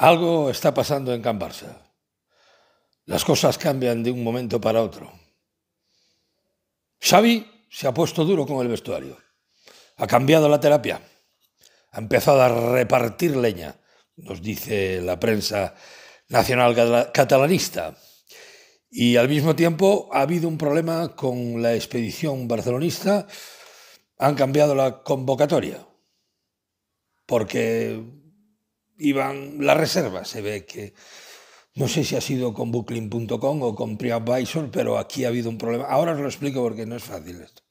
Algo está pasando en Can Barça. Las cosas cambian de un momento para otro. Xavi se ha puesto duro con el vestuario. Ha cambiado la terapia. Ha empezado a repartir leña, nos dice la prensa nacional catalanista. Y al mismo tiempo ha habido un problema con la expedición barcelonista. Han cambiado la convocatoria. Porque iban las reservas. Se ve que, no sé si ha sido con booking.com o con PreAdvisor, pero aquí ha habido un problema. Ahora os lo explico porque no es fácil esto.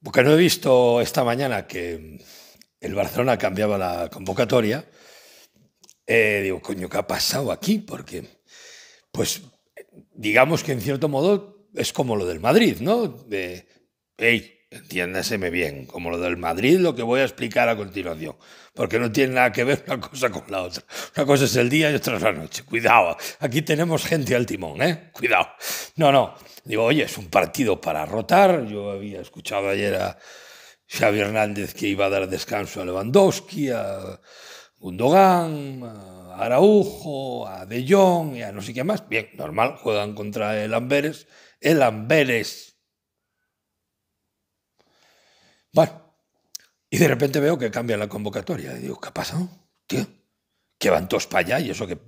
Porque no he visto esta mañana que el Barcelona cambiaba la convocatoria, eh, digo, coño, ¿qué ha pasado aquí? Porque, pues, digamos que en cierto modo es como lo del Madrid, ¿no? De, hey, entiéndaseme bien, como lo del Madrid, lo que voy a explicar a continuación, porque no tiene nada que ver una cosa con la otra. Una cosa es el día y otra es la noche. Cuidado, aquí tenemos gente al timón, ¿eh? Cuidado. No, no. Digo, oye, es un partido para rotar. Yo había escuchado ayer a Xavi Hernández que iba a dar descanso a Lewandowski, a Gundogan, a Araujo, a De Jong y a no sé qué más. Bien, normal, juegan contra el Amberes. El Amberes. Bueno, y de repente veo que cambian la convocatoria. Y digo, ¿qué ha pasado? ¿Qué? que van todos para allá y eso que...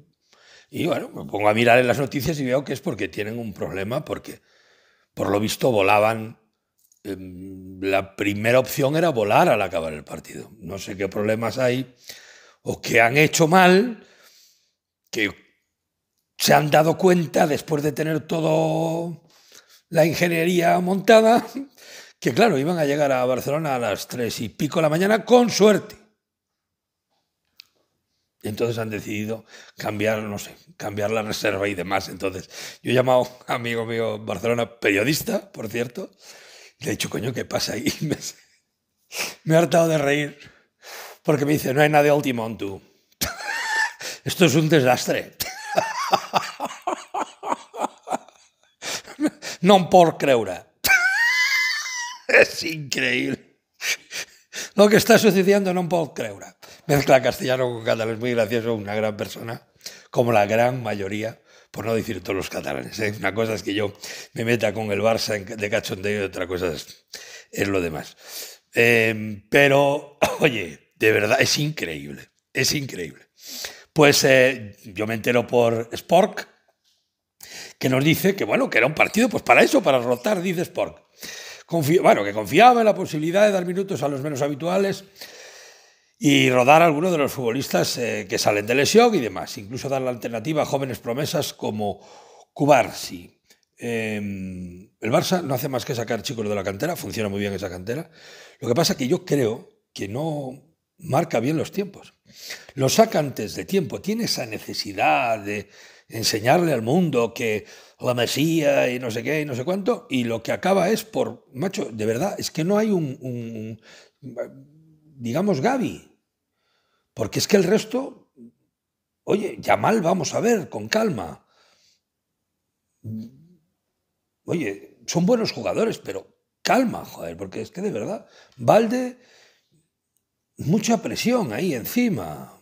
Y bueno, me pongo a mirar en las noticias y veo que es porque tienen un problema, porque por lo visto volaban Em, la primera opción era volar al acabar el partido. No sé qué problemas hay o que han hecho mal, que se han dado cuenta después de tener todo la ingeniería montada, que claro, iban a llegar a Barcelona a las tres y pico de la mañana con suerte. Entonces han decidido cambiar, no sé, cambiar la reserva y demás. Entonces, yo he llamado a amigo mío Barcelona, periodista, por cierto, le he dicho, coño, ¿qué pasa ahí? me he hartado de reír porque me dice, no hay nada de en tú. Esto es un desastre. No por creura. Es increíble. Lo que está sucediendo no por creura. Mezcla castellano con catalán es muy gracioso, una gran persona, como la gran mayoría por no decir todos los catalanes. ¿eh? Una cosa es que yo me meta con el Barça de cachondeo y otra cosa es, lo demás. Em, pero, oye, de verdad, es increíble, es increíble. Pues eh, yo me entero por Spork, que nos dice que, bueno, que era un partido, pues para eso, para rotar, dice Spork. bueno, que confiaba en la posibilidad de dar minutos a los menos habituales y rodar a algunos de los futbolistas eh, que salen de lesión y demás. Incluso dar la alternativa a jóvenes promesas como Cubarsi. Em, el Barça no hace más que sacar chicos de la cantera, funciona muy bien esa cantera. Lo que pasa es que yo creo que no marca bien los tiempos. Lo saca antes de tiempo, tiene esa necesidad de enseñarle al mundo que la Mesía y no sé qué y no sé cuánto, y lo que acaba es por, macho, de verdad, es que no hay un, un digamos, Gaby. Porque es que el resto, oye, ya mal vamos a ver, con calma. Oye, son buenos jugadores, pero calma, joder, porque es que de verdad, Valde, mucha presión ahí encima.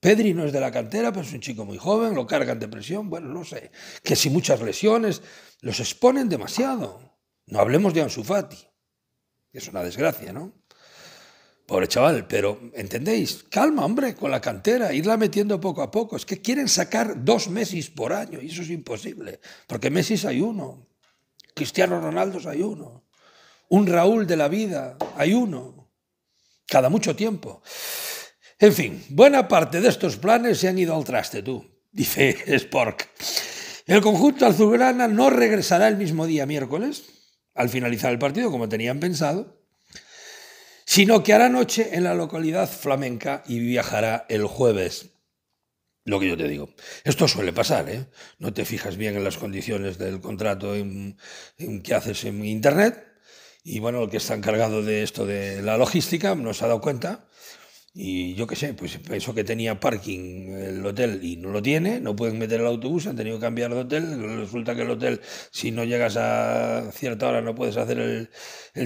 Pedri no es de la cantera, pero es un chico muy joven, lo cargan de presión, bueno, no sé. Que si muchas lesiones, los exponen demasiado. No hablemos de Ansu Fati. Es una desgracia, ¿no? Pobre chaval, pero ¿entendéis? Calma, hombre, con la cantera, irla metiendo poco a poco. Es que quieren sacar dos Messi por año y eso es imposible, porque Messi hay uno, Cristiano Ronaldo hay uno, un Raúl de la vida hay uno, cada mucho tiempo. En fin, buena parte de estos planes se han ido al traste, tú, dice Spork. El conjunto azulgrana no regresará el mismo día miércoles, al finalizar el partido, como tenían pensado sino que hará noche en la localidad flamenca y viajará el jueves. Lo que yo te digo. Esto suele pasar, ¿eh? No te fijas bien en las condiciones del contrato en, que haces en Internet. Y bueno, el que está encargado de esto de la logística nos ha dado cuenta y yo qué sé, pues pensó que tenía parking el hotel y no lo tiene, no pueden meter el autobús, han tenido que cambiar de hotel. Resulta que el hotel, si no llegas a cierta hora, no puedes hacer el,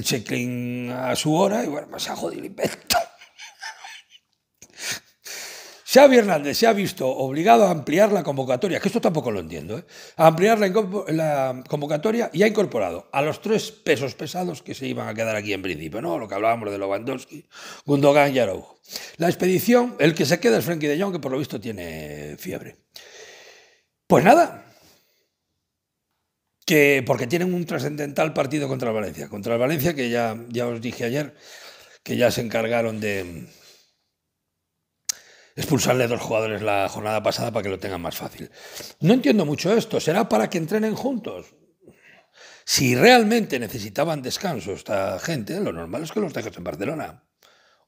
check-in a su hora. Y bueno, me pues se ha jodido el invento. Xavi Hernández se ha visto obligado a ampliar la convocatoria, que esto tampoco lo entiendo, ¿eh? a ampliar la, convocatoria y ha incorporado a los tres pesos pesados que se iban a quedar aquí en principio, ¿no? lo que hablábamos de Lewandowski, Gundogan y Araujo. La expedición, el que se queda es Frenkie de Jong, que por lo visto tiene fiebre. Pues nada, que porque tienen un trascendental partido contra el Valencia, contra el Valencia que ya, ya os dije ayer que ya se encargaron de expulsarle a dos jugadores la jornada pasada para que lo tengan más fácil. No entiendo mucho esto. ¿Será para que entrenen juntos? Si realmente necesitaban descanso esta gente, lo normal es que los dejes en Barcelona.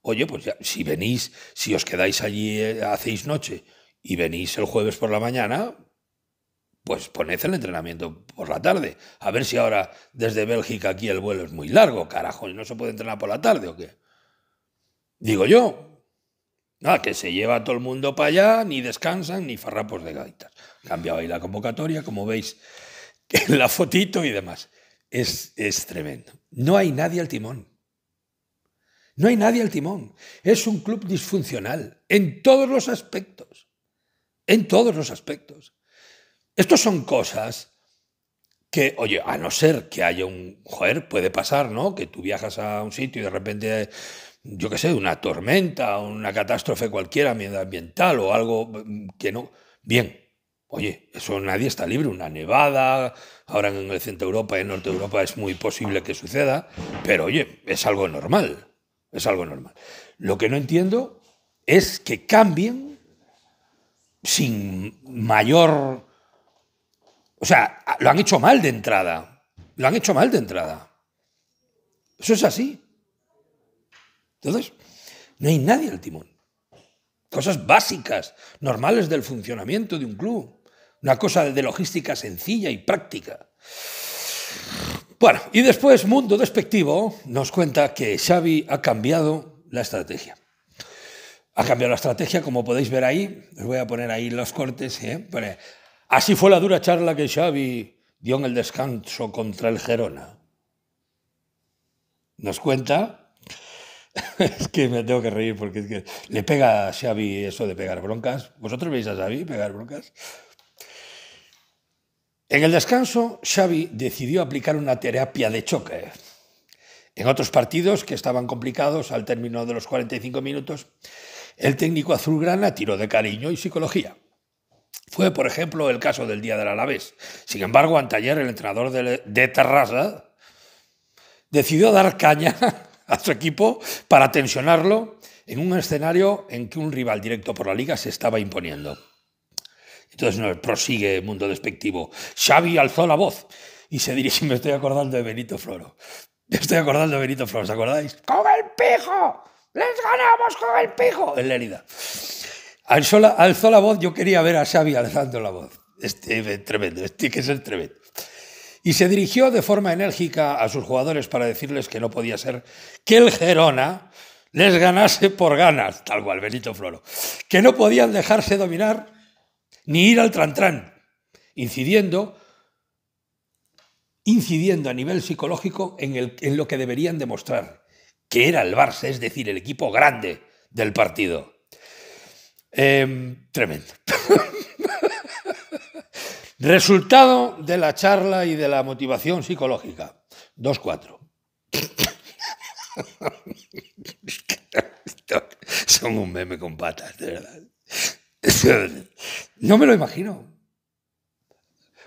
Oye, pues si venís, si os quedáis allí, eh, hacéis noche y venís el jueves por la mañana, pues poned el entrenamiento por la tarde. A ver si ahora desde Bélgica aquí el vuelo es muy largo, carajo, no se puede entrenar por la tarde o qué. Digo yo, Nada, que se lleva todo el mundo para allá, ni descansan, ni farrapos de gaitas. Cambiaba ahí la convocatoria, como veis en la fotito y demás. Es, es tremendo. No hay nadie al timón. No hay nadie al timón. Es un club disfuncional en todos los aspectos. En todos los aspectos. Estos son cosas que, oye, a no ser que haya un, joder, puede pasar, ¿no? Que tú viajas a un sitio y de repente yo qué sé, una tormenta, una catástrofe cualquiera ambiental o algo mm, que no. Bien, oye, eso nadie está libre, una nevada, ahora en el centro de Europa y en el norte de Europa es muy posible que suceda, pero oye, es algo normal, es algo normal. Lo que no entiendo es que cambien sin mayor... O sea, lo han hecho mal de entrada, lo han hecho mal de entrada. Eso es así. Entonces, no hay nadie al timón. Cosas básicas, normales del funcionamiento de un club. Una cosa de logística sencilla y práctica. Bueno, y después Mundo Despectivo nos cuenta que Xavi ha cambiado la estrategia. Ha cambiado la estrategia, como podéis ver ahí. Os voy a poner ahí los cortes. ¿eh? así fue la dura charla que Xavi dio en el descanso contra el Gerona. Nos cuenta es que me tengo que reír porque le pega a Xavi eso de pegar broncas. ¿Vosotros veis a Xavi pegar broncas? En el descanso, Xavi decidió aplicar una terapia de choque. En otros partidos que estaban complicados al término de los 45 minutos, el técnico azulgrana tiró de cariño y psicología. Fue, por ejemplo, el caso del día del Alavés. Sin embargo, ayer el entrenador de, de Terrassa decidió dar caña a su equipo para tensionarlo en un escenario en que un rival directo por la liga se estaba imponiendo. Entonces nos prosigue el mundo despectivo. Xavi alzó la voz y se dirige, me estoy acordando de Benito Floro. Me estoy acordando de Benito Floro, ¿os acordáis? ¡Con el pijo! ¡Les ganamos con el pijo! En Lérida. Alzó la, alzó la voz, yo quería ver a Xavi alzando la voz. Este, tremendo, este, que es el tremendo y se dirigió de forma enérgica a sus jugadores para decirles que no podía ser que el Gerona les ganase por ganas, tal cual Benito Floro, que no podían dejarse dominar ni ir al trantrán, incidiendo incidiendo a nivel psicológico en, lo que deberían demostrar, que era el Barça, es decir, el equipo grande del partido. Em, tremendo. Resultado de la charla y de la motivación psicológica. 2-4. Son un meme con patas, de verdad. No me lo imagino.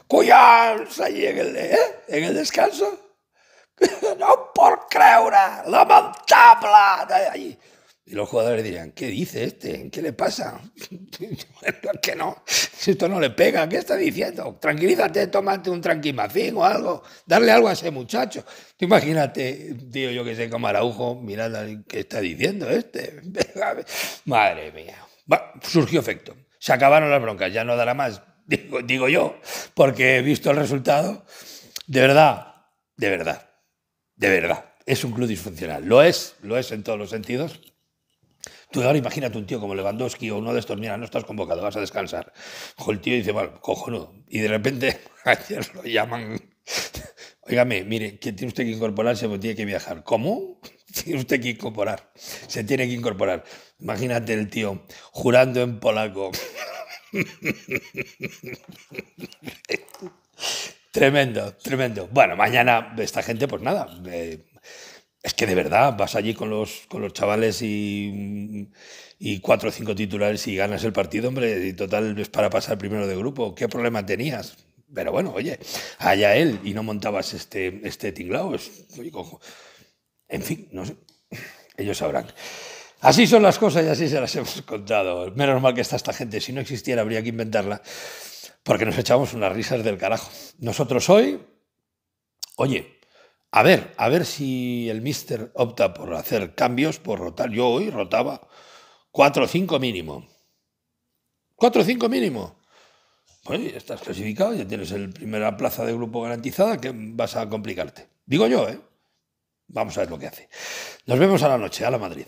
Collons, allí ¿eh? en el, descanso. No por creure, la allí. Y los jugadores dirían, ¿qué dice este? ¿Qué le pasa? que no, si esto no le pega, ¿qué está diciendo? Tranquilízate, tómate un tranquimacín o algo, darle algo a ese muchacho. imagínate, tío, yo que sé, como Araujo, mirad qué está diciendo este. Madre mía. surgió efecto. Se acabaron las broncas, ya no dará más, digo yo, porque he visto el resultado. De verdad, de verdad, de verdad. Es un club disfuncional. Lo es, lo es en todos los sentidos Tú ahora imagínate un tío como Lewandowski o uno de estos, mira, no estás convocado, vas a descansar. O el tío dice, bueno, cojonudo. Y de repente ayer lo llaman. Óigame, mire, que tiene usted que incorporarse porque tiene que viajar. ¿Cómo? Tiene usted que incorporar. Se tiene que incorporar. Imagínate el tío jurando en polaco. Tremendo, tremendo. Bueno, mañana esta gente, pues nada, eh, es que de verdad vas allí con los, con los chavales y, cuatro o cinco titulares y ganas el partido, hombre, y total es para pasar primero de grupo. ¿Qué problema tenías? Pero bueno, oye, allá él y no montabas este, este tinglao. Es, oye, en fin, no sé. Ellos sabrán. Así son las cosas y así se las hemos contado. Menos mal que está esta gente. Si no existiera, habría que inventarla porque nos echamos unas risas del carajo. Nosotros hoy, oye, a ver, a ver si el mister opta por hacer cambios, por rotar. Yo hoy rotaba 4 o 5 mínimo. 4 o 5 mínimo. Pues estás clasificado, ya tienes la primera plaza de grupo garantizada, que vas a complicarte. Digo yo, ¿eh? Vamos a ver lo que hace. Nos vemos a la noche, a la Madrid.